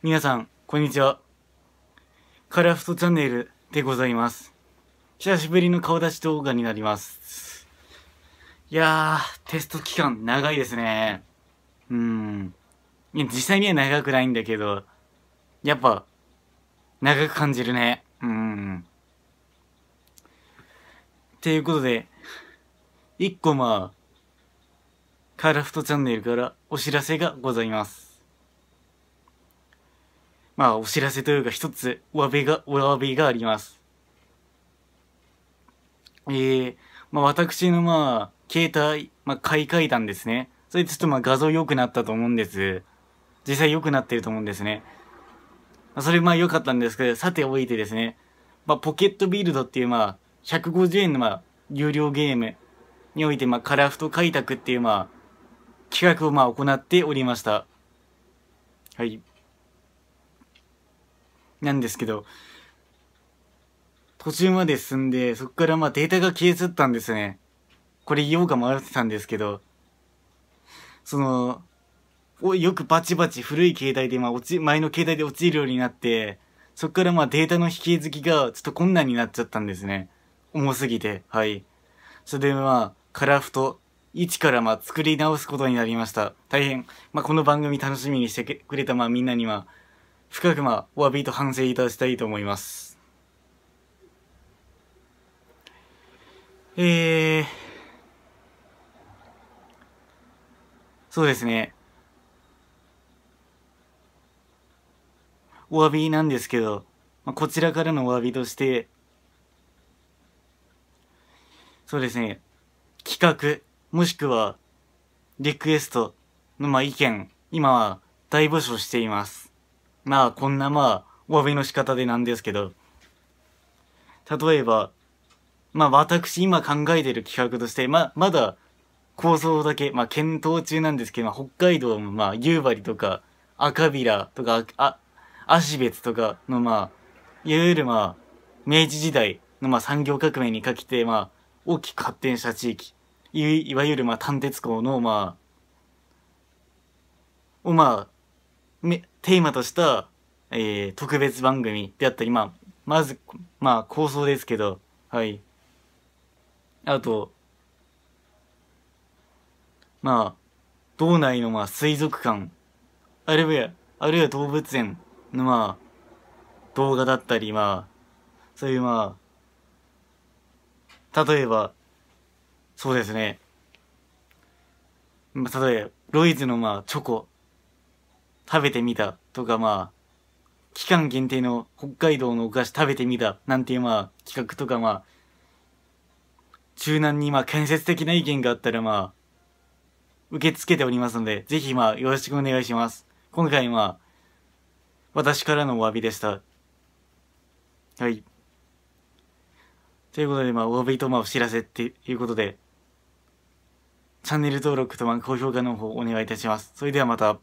皆さん、こんにちは。カラフトチャンネルでございます。久しぶりの顔出し動画になります。いやー、テスト期間長いですね。うん。いや、実際には長くないんだけど、やっぱ、長く感じるね。うん。っていうことで、一個まあ、カラフトチャンネルからお知らせがございます。まあ、お知らせというか一つ、お詫びが、お詫びがあります。えー、まあ私のまあ、携帯、まあ買い替えたんですね。それでちょっとまあ画像良くなったと思うんです。実際良くなってると思うんですね。まあ、それまあ良かったんですけど、さておいてですね、まあポケットビルドっていうまあ、150円のまあ、有料ゲームにおいてまあ、カラフト開拓っていうまあ、企画をまあ行っておりました。はい。なんですけど、途中まで進んで、そこからまあデータが消えちゃったんですね。これ言おうか迷ってたんですけど、その、よくバチバチ古い携帯で、まあ、落ち、前の携帯で落ちるようになって、そこからまあデータの引き継ぎがちょっと困難になっちゃったんですね。重すぎて、はい。それでまあ、カラフト、一からまあ作り直すことになりました。大変、まあこの番組楽しみにしてくれたまあみんなには、深くまお詫びと反省いたしたいと思います。えー、そうですね。お詫びなんですけど、まあ、こちらからのお詫びとして、そうですね、企画、もしくは、リクエストの、まあ、意見、今は大募集しています。まあこんなまあお詫びの仕方でなんですけど、例えば、まあ私今考えてる企画として、まあまだ構想だけ、まあ検討中なんですけど、北海道もまあ夕張とか赤平とか、あ、芦別とかのまあ、いわゆるまあ、明治時代のまあ産業革命にかけてまあ、大きく発展した地域、いわゆるまあ、炭鉄鋼のまあ、をまあ、テーマとした、えー、特別番組であったり、まあ、まず、まあ、構想ですけど、はい。あと、まあ、道内の、まあ、水族館、あるいは、あるいは動物園の、まあ、動画だったり、まあ、そういう、まあ、例えば、そうですね。まあ、例えば、ロイズの、まあ、チョコ食べてみたとかまあ、期間限定の北海道のお菓子食べてみたなんていうまあ企画とかまあ、柔軟にまあ建設的な意見があったらまあ、受け付けておりますので、ぜひまあよろしくお願いします。今回まあ、私からのお詫びでした。はい。ということでまあお詫びとまあお知らせっていうことで、チャンネル登録とまあ高評価の方お願いいたします。それではまた。